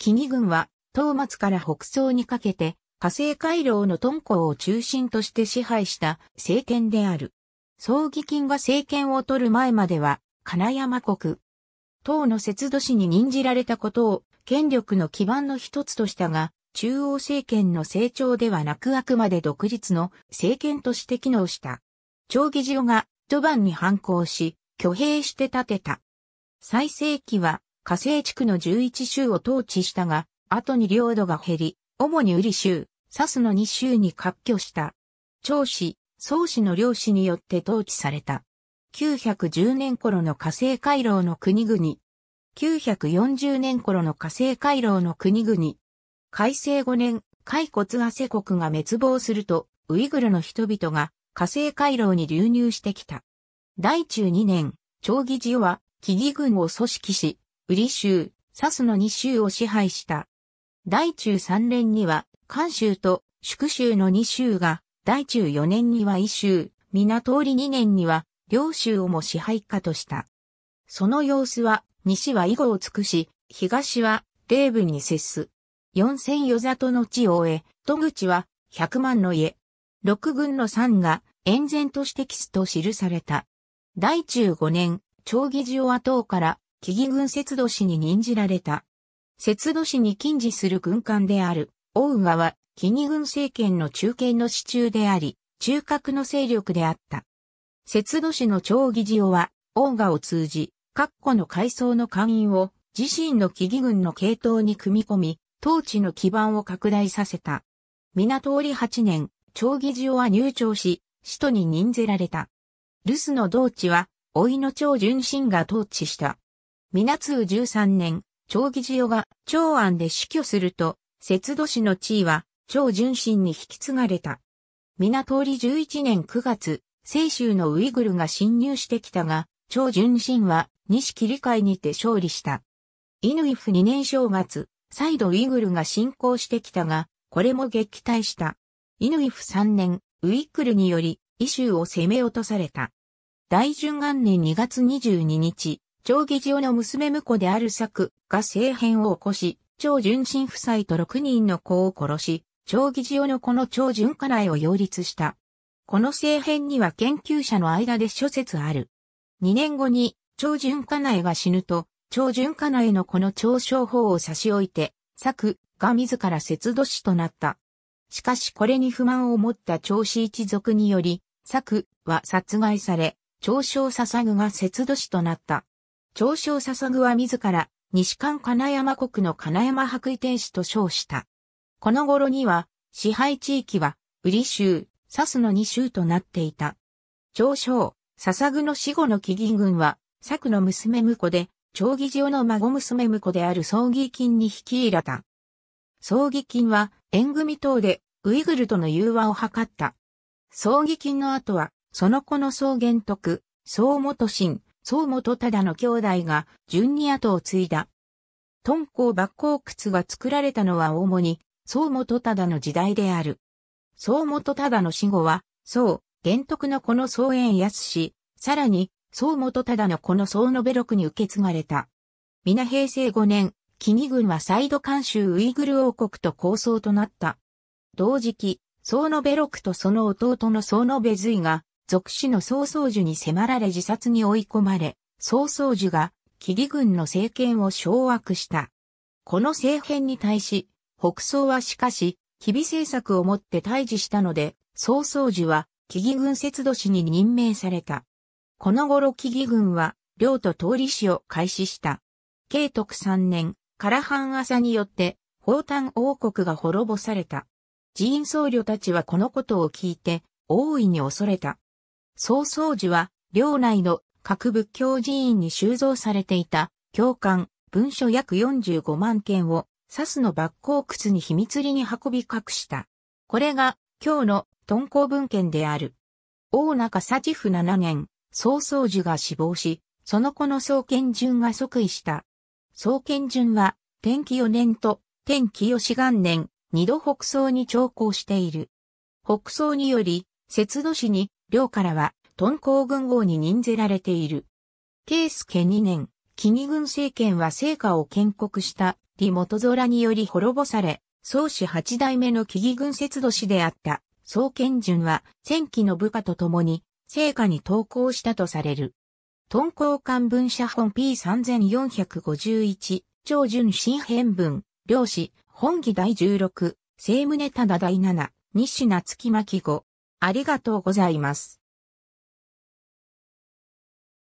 キニ軍は、東末から北宋にかけて、火星回廊の敦煌を中心として支配した政権である。葬儀金が政権を取る前までは、金山国。唐の節度氏に任じられたことを、権力の基盤の一つとしたが、中央政権の成長ではなくあくまで独立の政権として機能した。長義場が序盤に反抗し、挙兵して建てた。最盛期は火星地区の11州を統治したが、後に領土が減り、主にウリ州、サスの2州に割拠した。長子、宗氏の領氏によって統治された。910年頃の火星回廊の国々。940年頃の火星回廊の国々。改正5年、海骨が世国が滅亡すると、ウイグルの人々が火星回廊に流入してきた。大中2年、長義寺は、木々軍を組織し、ウリ州、サスの2州を支配した。大中三連には、関州と宿州の2州が、大中四年には伊州、港通り2年には、両州をも支配下とした。その様子は、西は囲碁を尽くし、東は、霊部に接す。四千余里の地を終え、戸口は、百万の家。六軍の三が、延然としてキスと記された。大中五年、長義寺を後から、木義軍節度市に任じられた。節度市に近似する軍艦である、大宇は、木義軍政権の中堅の支柱であり、中核の勢力であった。節度市の長義寺は、大河を通じ、各個の階層の官員を自身の木義軍の系統に組み込み、統治の基盤を拡大させた。港織八年、長義寺は入庁し、使徒に任ぜられた。留守の同地は、老いの長純真が統治した。皆通13年、長義寺代が長安で死去すると、節度氏の地位は、長純心に引き継がれた。皆通り11年9月、清州のウイグルが侵入してきたが、長純心は、西切り替えにて勝利した。イヌイフ2年正月、再度ウイグルが侵攻してきたが、これも撃退した。イヌイフ3年、ウイグルにより、イシューを攻め落とされた。大順元年2月22日、長義寺の娘婿である作が政変を起こし、長純親夫妻と6人の子を殺し、長義寺の子の長純家内を擁立した。この政変には研究者の間で諸説ある。2年後に、長純家内が死ぬと、長純家内の子の長小法を差し置いて、作が自ら節度死となった。しかしこれに不満を持った長子一族により、作は殺害され、長小捧ぐが節度死となった。長将笹具は自ら、西館金山国の金山白衣天使と称した。この頃には、支配地域は、瓜州、笹の2州となっていた。長将、笹具の死後の起義軍は、作の娘婿で、長義上の孫娘婿である葬儀金に引き入れた。葬儀金は、縁組等で、ウイグルとの融和を図った。葬儀金の後は、その子の草原徳、葬元神、宗元忠の兄弟が順に後を継いだ。敦煌抜光窟が作られたのは主に宗元忠の時代である。宗元忠の死後は、う。玄徳のこの宗円安氏、さらに、宗元忠のこの宗のベロクに受け継がれた。皆平成5年、キニ軍はサイド監修ウイグル王国と抗争となった。同時期、宗のベロクとその弟の宗のベズイが、属市の曹操樹に迫られ自殺に追い込まれ、曹操樹が霧軍の政権を掌握した。この政変に対し、北曹はしかし、日々政策をもって退治したので、曹操樹は、木々軍節度氏に任命された。この頃木々軍は、領と通り氏を開始した。慶徳三年、唐半朝によって、宝丹王国が滅ぼされた。寺院僧侶たちはこのことを聞いて、大いに恐れた。曹操寺は、領内の各仏教寺院に収蔵されていた、教官、文書約45万件を、サスの抜光窟に秘密裏に運び隠した。これが、今日の敦煌文献である。大中幸府七年、曹操寺が死亡し、その子の創建順が即位した。創建順は、天気四年と、天気吉元年、二度北宋に長考している。北宋により、節度市に寮からは、敦煌軍号に任ぜられている。慶介2年、紀義軍政権は成果を建国した李元空により滅ぼされ、宗氏八代目の紀義軍節度氏であった、宗賢順は、戦記の部下と共に、成果に投稿したとされる。敦煌漢文社本 P3451、長順新編文、漁師、本義第16、聖宗忠第7、西夏木巻後、ありがとうございます。